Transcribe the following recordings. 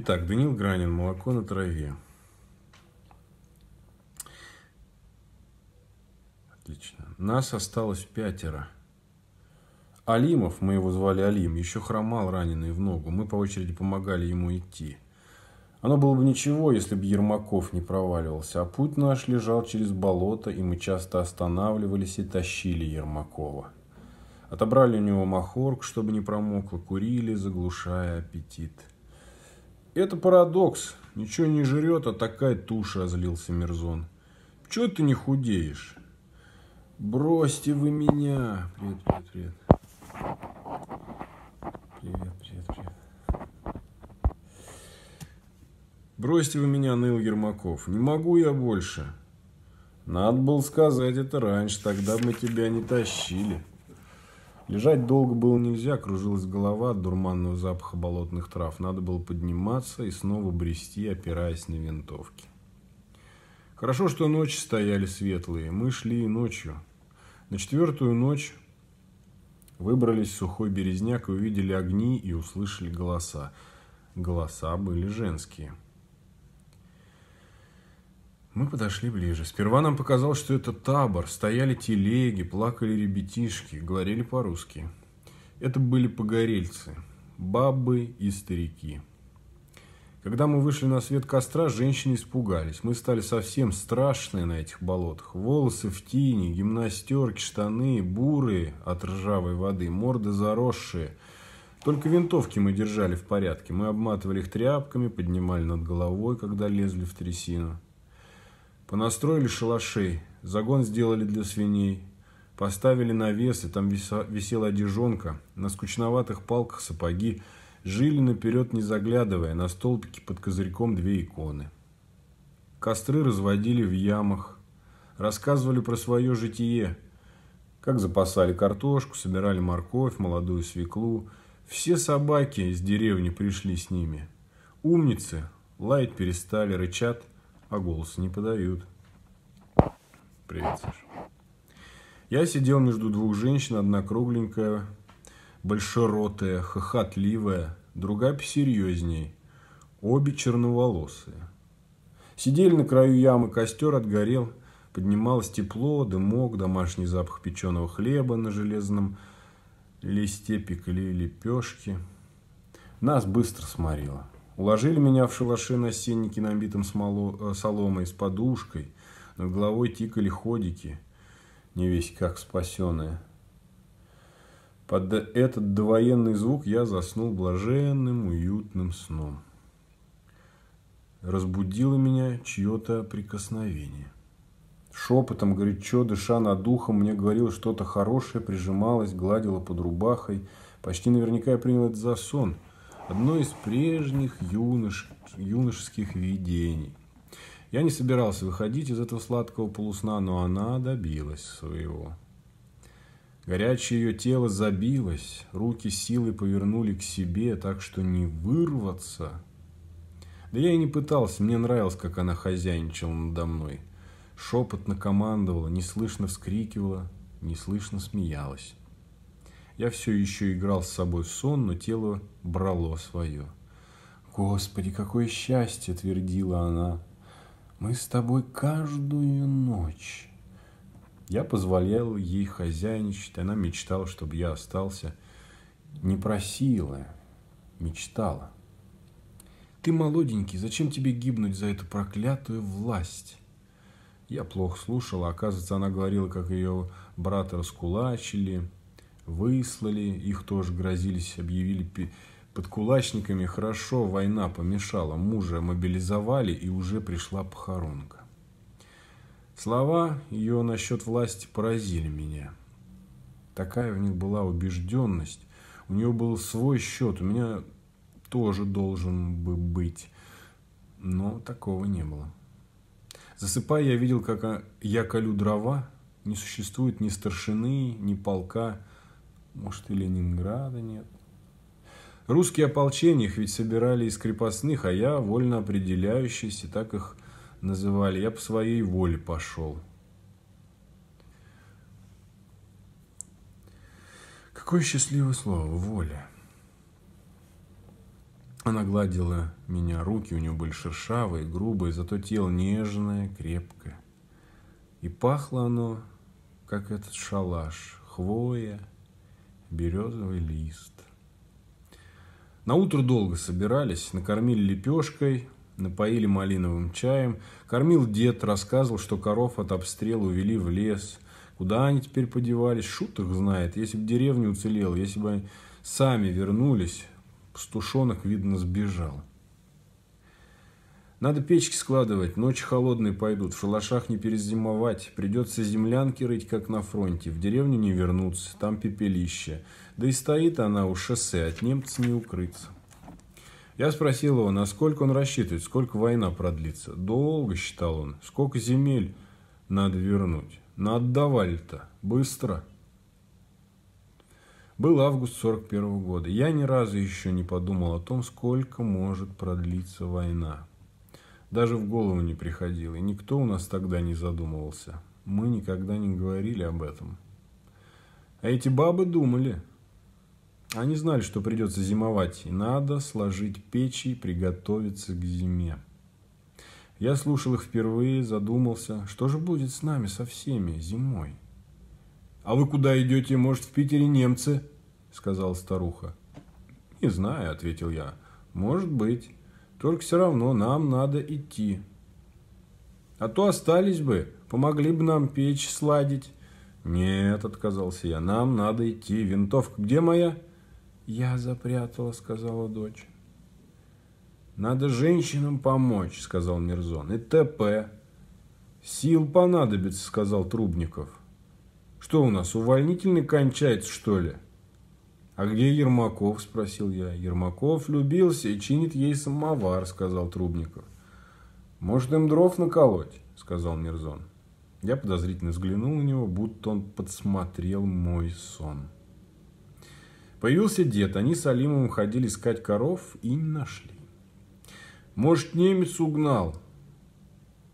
Итак, Данил Гранин «Молоко на траве». Отлично. Нас осталось пятеро. Алимов, мы его звали Алим, еще хромал раненый в ногу. Мы по очереди помогали ему идти. Оно было бы ничего, если бы Ермаков не проваливался, а путь наш лежал через болото, и мы часто останавливались и тащили Ермакова. Отобрали у него махорк, чтобы не промокло, курили, заглушая аппетит. – «Это парадокс. Ничего не жрет, а такая туша», – озлился Мерзон. «Чего ты не худеешь?» «Бросьте вы меня!» Привет, привет, привет. Привет, привет, привет. «Бросьте вы меня, ныл Ермаков. Не могу я больше». «Надо было сказать это раньше, тогда мы тебя не тащили». Лежать долго было нельзя, кружилась голова от дурманного запаха болотных трав. Надо было подниматься и снова брести, опираясь на винтовки. Хорошо, что ночи стояли светлые. Мы шли и ночью. На четвертую ночь выбрались в сухой березняк и увидели огни и услышали голоса. Голоса были женские. Мы подошли ближе. Сперва нам показалось, что это табор. Стояли телеги, плакали ребятишки, говорили по-русски. Это были погорельцы, бабы и старики. Когда мы вышли на свет костра, женщины испугались. Мы стали совсем страшные на этих болотах. Волосы в тени, гимнастерки, штаны, бурые от ржавой воды, морды заросшие. Только винтовки мы держали в порядке. Мы обматывали их тряпками, поднимали над головой, когда лезли в трясину. Понастроили шалашей, загон сделали для свиней, поставили навесы, там висела одежонка, на скучноватых палках сапоги, жили наперед не заглядывая, на столбике под козырьком две иконы. Костры разводили в ямах, рассказывали про свое житие, как запасали картошку, собирали морковь, молодую свеклу. Все собаки из деревни пришли с ними. Умницы, лаять перестали, рычат – а голос не подают. Привет, Саша. Я сидел между двух женщин, одна кругленькая, большеротая, хохотливая, другая посерьезней, обе черноволосые. Сидели на краю ямы, костер отгорел, поднималось тепло, дымок, домашний запах печеного хлеба на железном листе пекли лепешки. Нас быстро сморило. Уложили меня в шалаше на сеннике, набитом смоло... Э, соломой, с подушкой. Над головой тикали ходики, не весь как спасенные. Под этот довоенный звук я заснул блаженным, уютным сном. Разбудило меня чье-то прикосновение. Шепотом, горячо, дыша над духом, мне говорил что-то хорошее, прижималось, гладило под рубахой. Почти наверняка я принял это за сон – одно из прежних юнош, юношеских видений. Я не собирался выходить из этого сладкого полусна, но она добилась своего. Горячее ее тело забилось, руки силой повернули к себе, так что не вырваться. Да я и не пытался, мне нравилось, как она хозяйничала надо мной. Шепотно командовала, неслышно вскрикивала, неслышно смеялась. Я все еще играл с собой в сон, но тело брало свое. «Господи, какое счастье!» – твердила она. «Мы с тобой каждую ночь». Я позволял ей хозяйничать, она мечтала, чтобы я остался. Не просила, мечтала. «Ты молоденький, зачем тебе гибнуть за эту проклятую власть?» Я плохо слушала, оказывается, она говорила, как ее брата раскулачили, Выслали, их тоже грозились, объявили под подкулачниками. Хорошо, война помешала, мужа мобилизовали и уже пришла похоронка. Слова ее насчет власти поразили меня. Такая в них была убежденность. У нее был свой счет, у меня тоже должен бы быть. Но такого не было. Засыпая, я видел, как а, я колю дрова. Не существует ни старшины, ни полка, может, и Ленинграда нет? Русские ополчения их ведь собирали из крепостных, а я вольно определяющийся, так их называли. Я по своей воле пошел. Какое счастливое слово, воля. Она гладила меня, руки у нее были шершавые, грубые, зато тело нежное, крепкое. И пахло оно, как этот шалаш, хвоя, березовый лист. На утро долго собирались, накормили лепешкой, напоили малиновым чаем. Кормил дед, рассказывал, что коров от обстрела увели в лес. Куда они теперь подевались, шут их знает. Если бы деревня уцелела, если бы они сами вернулись, пастушонок, видно, сбежал. Надо печки складывать, ночи холодные пойдут, в шалашах не перезимовать, придется землянки рыть, как на фронте, в деревню не вернуться, там пепелище. Да и стоит она у шоссе, от немцев не укрыться. Я спросил его, насколько он рассчитывает, сколько война продлится. Долго, считал он, сколько земель надо вернуть. На отдавали-то, быстро. Был август 41 года. Я ни разу еще не подумал о том, сколько может продлиться война даже в голову не приходило, и никто у нас тогда не задумывался. Мы никогда не говорили об этом. А эти бабы думали. Они знали, что придется зимовать, и надо сложить печи и приготовиться к зиме. Я слушал их впервые, задумался, что же будет с нами со всеми зимой. «А вы куда идете? Может, в Питере немцы?» – сказала старуха. «Не знаю», – ответил я. «Может быть». Только все равно нам надо идти. А то остались бы, помогли бы нам печь сладить. Нет, отказался я, нам надо идти. Винтовка где моя? Я запрятала, сказала дочь. Надо женщинам помочь, сказал Мирзон. И т.п. Сил понадобится, сказал Трубников. Что у нас, увольнительный кончается, что ли? «А где Ермаков?» – спросил я. «Ермаков любился и чинит ей самовар», – сказал Трубников. «Может, им дров наколоть?» – сказал Мирзон. Я подозрительно взглянул на него, будто он подсмотрел мой сон. Появился дед. Они с Алимом ходили искать коров и не нашли. «Может, немец угнал?»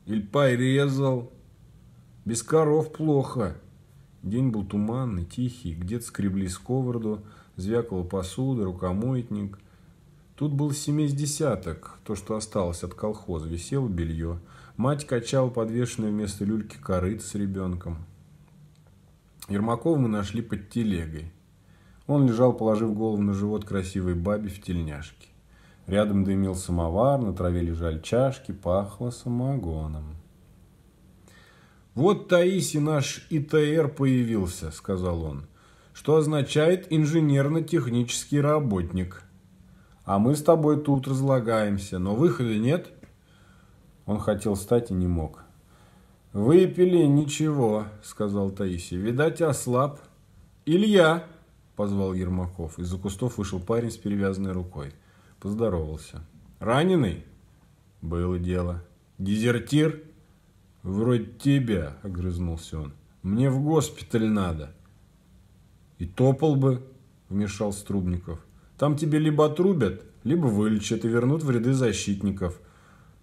«Или порезал?» «Без коров плохо». День был туманный, тихий. Где-то скребли сковороду – звякала посуда, рукомоетник. Тут был семей с десяток, то, что осталось от колхоза, висело белье. Мать качала подвешенную вместо люльки корыт с ребенком. Ермакова мы нашли под телегой. Он лежал, положив голову на живот красивой бабе в тельняшке. Рядом дымил самовар, на траве лежали чашки, пахло самогоном. «Вот Таиси наш ИТР появился», — сказал он что означает инженерно-технический работник. А мы с тобой тут разлагаемся, но выхода нет. Он хотел встать и не мог. «Выпили, ничего», — сказал Таисия. «Видать, ослаб». «Илья!» — позвал Ермаков. Из-за кустов вышел парень с перевязанной рукой. Поздоровался. «Раненый?» «Было дело». «Дезертир?» «Вроде тебя», — огрызнулся он. «Мне в госпиталь надо». И топал бы, вмешал Струбников. Там тебе либо отрубят, либо вылечат и вернут в ряды защитников.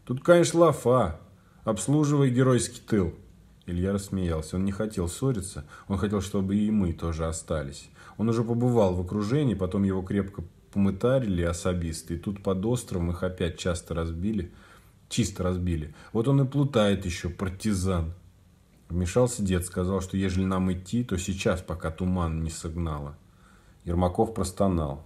Тут, конечно, лафа. Обслуживай геройский тыл. Илья рассмеялся. Он не хотел ссориться. Он хотел, чтобы и мы тоже остались. Он уже побывал в окружении, потом его крепко помытарили особисты. И тут под островом их опять часто разбили. Чисто разбили. Вот он и плутает еще, партизан. Вмешался дед, сказал, что ежели нам идти, то сейчас, пока туман не согнало. Ермаков простонал.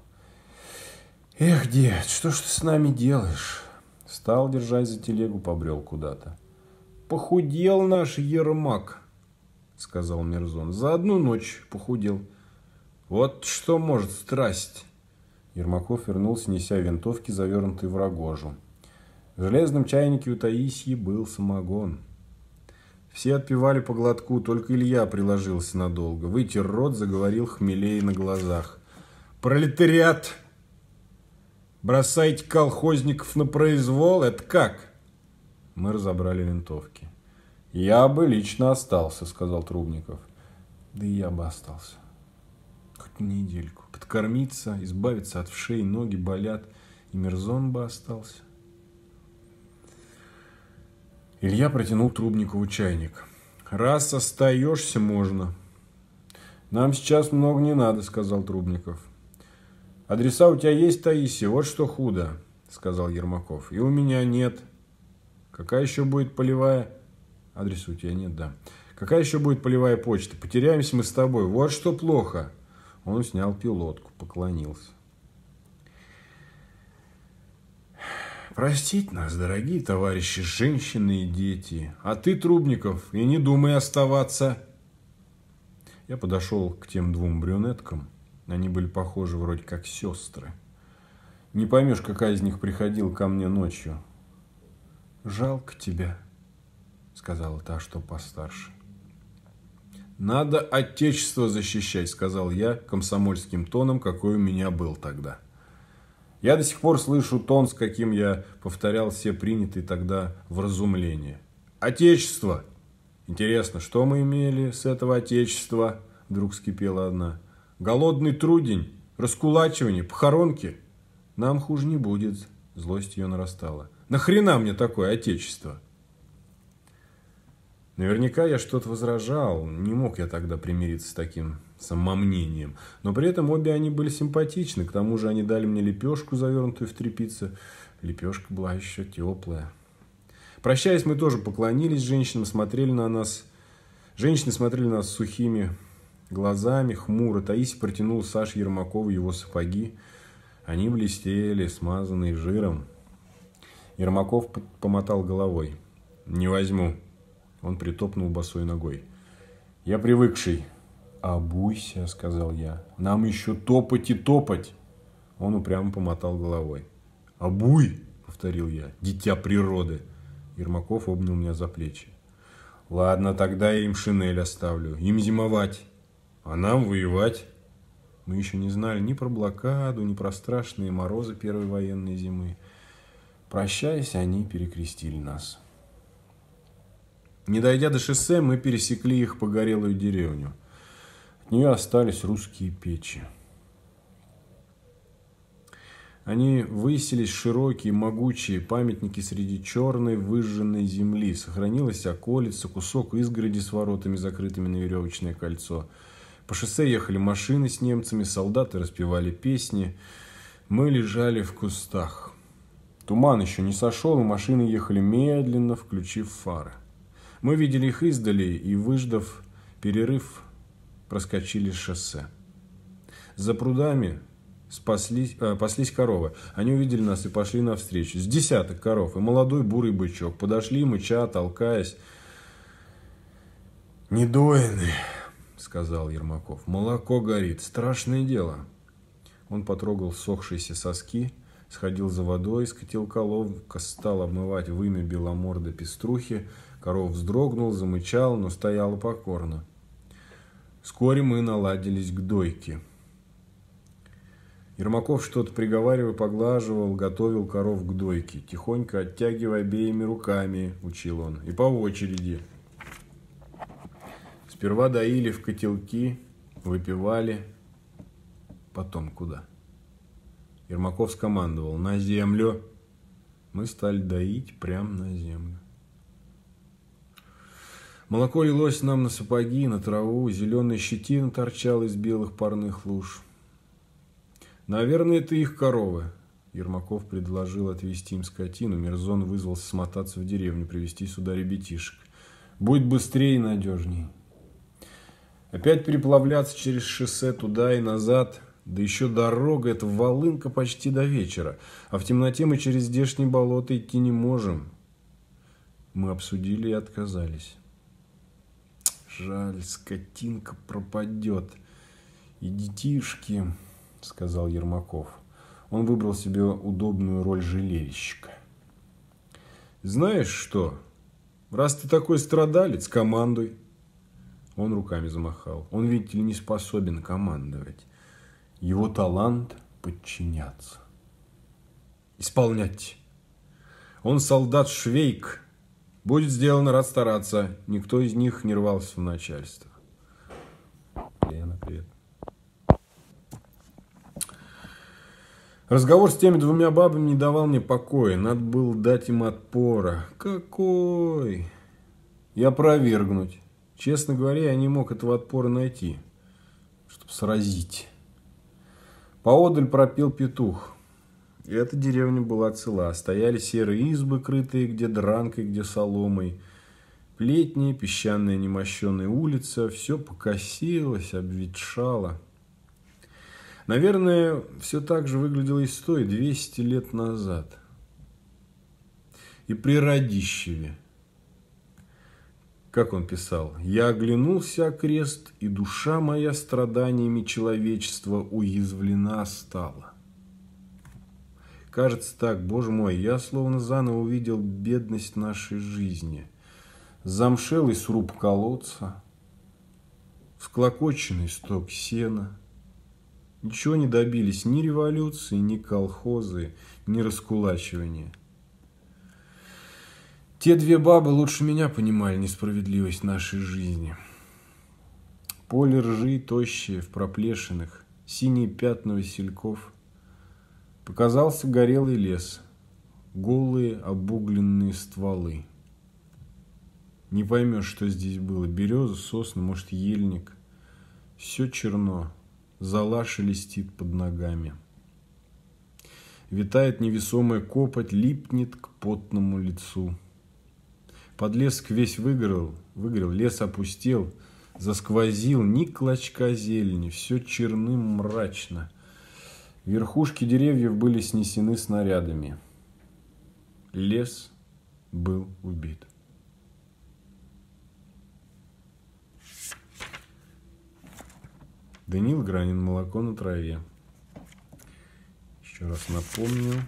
«Эх, дед, что ж ты с нами делаешь?» Стал, держась за телегу, побрел куда-то. «Похудел наш Ермак», — сказал Мерзон. «За одну ночь похудел. Вот что может страсть!» Ермаков вернулся, неся винтовки, завернутые в рогожу. В железном чайнике у Таисии был самогон — все отпивали по глотку, только Илья приложился надолго. Вытер рот, заговорил хмелей на глазах. «Пролетариат! Бросайте колхозников на произвол? Это как?» Мы разобрали винтовки. «Я бы лично остался», — сказал Трубников. «Да и я бы остался. Хоть недельку. Подкормиться, избавиться от вшей, ноги болят. И Мерзон бы остался. Илья протянул Трубникову чайник. «Раз остаешься, можно». «Нам сейчас много не надо», — сказал Трубников. «Адреса у тебя есть, Таисия? Вот что худо», — сказал Ермаков. «И у меня нет». «Какая еще будет полевая?» «Адреса у тебя нет, да». «Какая еще будет полевая почта? Потеряемся мы с тобой. Вот что плохо». Он снял пилотку, поклонился. Простить нас, дорогие товарищи, женщины и дети. А ты, Трубников, и не думай оставаться. Я подошел к тем двум брюнеткам. Они были похожи вроде как сестры. Не поймешь, какая из них приходила ко мне ночью. «Жалко тебя», — сказала та, что постарше. «Надо отечество защищать», — сказал я комсомольским тоном, какой у меня был тогда. Я до сих пор слышу тон, с каким я повторял все принятые тогда вразумления. «Отечество!» «Интересно, что мы имели с этого отечества?» Вдруг скипела одна. «Голодный трудень, раскулачивание, похоронки?» «Нам хуже не будет», – злость ее нарастала. «Нахрена мне такое отечество?» Наверняка я что-то возражал, не мог я тогда примириться с таким самомнением. Но при этом обе они были симпатичны, к тому же они дали мне лепешку, завернутую в тряпицу. Лепешка была еще теплая. Прощаясь, мы тоже поклонились женщинам, смотрели на нас. Женщины смотрели на нас сухими глазами, хмуро. Таисия протянул Саше Ермакову его сапоги. Они блестели, смазанные жиром. Ермаков помотал головой. «Не возьму», он притопнул босой ногой. «Я привыкший». «Обуйся», — сказал я. «Нам еще топать и топать». Он упрямо помотал головой. «Обуй!» — повторил я. «Дитя природы!» Ермаков обнял меня за плечи. «Ладно, тогда я им шинель оставлю. Им зимовать, а нам воевать». Мы еще не знали ни про блокаду, ни про страшные морозы первой военной зимы. Прощаясь, они перекрестили нас. Не дойдя до шоссе, мы пересекли их погорелую деревню. От нее остались русские печи. Они выселись широкие, могучие памятники среди черной выжженной земли. Сохранилась околица, кусок изгороди с воротами, закрытыми на веревочное кольцо. По шоссе ехали машины с немцами, солдаты распевали песни. Мы лежали в кустах. Туман еще не сошел, и машины ехали медленно, включив фары. Мы видели их издали и, выждав перерыв, проскочили шоссе. За прудами спаслись, э, паслись коровы. Они увидели нас и пошли навстречу. С десяток коров и молодой бурый бычок. Подошли, мыча, толкаясь. «Недоины», — сказал Ермаков. «Молоко горит. Страшное дело». Он потрогал сохшиеся соски, сходил за водой из котелка, ловко стал обмывать вымя беломорды пеструхи, Коров вздрогнул, замычал, но стояла покорно. Вскоре мы наладились к дойке. Ермаков что-то приговаривая, поглаживал, готовил коров к дойке. Тихонько оттягивая обеими руками, учил он. И по очереди. Сперва доили в котелки, выпивали. Потом куда? Ермаков скомандовал «На землю!» Мы стали доить прямо на землю. Молоко лилось нам на сапоги, на траву, зеленая щетина торчала из белых парных луж. «Наверное, это их коровы», – Ермаков предложил отвезти им скотину. Мерзон вызвался смотаться в деревню, привезти сюда ребятишек. «Будет быстрее и надежнее». Опять переплавляться через шоссе туда и назад. Да еще дорога, это волынка почти до вечера. А в темноте мы через здешние болота идти не можем. Мы обсудили и отказались. Жаль, скотинка пропадет. И детишки, сказал Ермаков. Он выбрал себе удобную роль жалельщика. Знаешь что? Раз ты такой страдалец, командуй. Он руками замахал. Он, видите ли, не способен командовать. Его талант – подчиняться. Исполнять. Он солдат Швейк – Будет сделано, рад стараться. Никто из них не рвался в начальство. Лена, привет. Разговор с теми двумя бабами не давал мне покоя. Надо было дать им отпора. Какой? Я провергнуть. Честно говоря, я не мог этого отпора найти, чтобы сразить. Поодаль пропил петух. Эта деревня была цела. Стояли серые избы, крытые где дранкой, где соломой. Плетни, песчаная немощенная улица, все покосилось, обветшало. Наверное, все так же выглядело и сто, и двести лет назад. И при Радищеве. Как он писал, «Я оглянулся крест, и душа моя страданиями человечества уязвлена стала». Кажется так, боже мой, я словно заново увидел бедность нашей жизни. Замшелый сруб колодца, всклокоченный сток сена. Ничего не добились ни революции, ни колхозы, ни раскулачивания. Те две бабы лучше меня понимали несправедливость нашей жизни. Поле ржи тощие в проплешинах, синие пятна васильков – Показался горелый лес, голые обугленные стволы. Не поймешь, что здесь было. Береза, сосна, может, ельник. Все черно. Зола шелестит под ногами. Витает невесомая копоть, липнет к потному лицу. Подлеск весь выгорел, выгорел, лес опустел, засквозил, ни клочка зелени, все черным мрачно – Верхушки деревьев были снесены снарядами. Лес был убит. Данил Гранин «Молоко на траве». Еще раз напомню.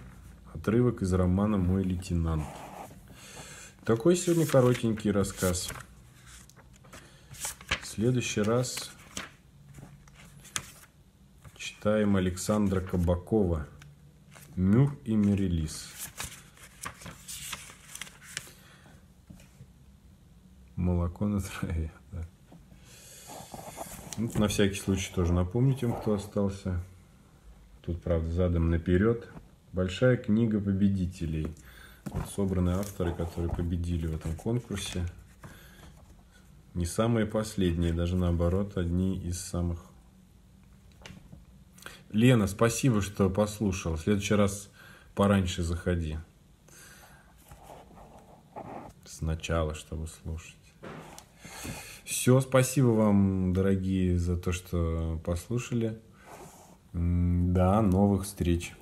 Отрывок из романа «Мой лейтенант». Такой сегодня коротенький рассказ. В следующий раз Читаем Александра Кабакова. Мюр и Мерилис. Молоко на траве. Да. Вот ну, на всякий случай тоже напомню тем, кто остался. Тут, правда, задом наперед. Большая книга победителей. Вот собраны авторы, которые победили в этом конкурсе. Не самые последние, даже наоборот, одни из самых Лена, спасибо, что послушал. В следующий раз пораньше заходи. Сначала, чтобы слушать. Все, спасибо вам, дорогие, за то, что послушали. Да, новых встреч.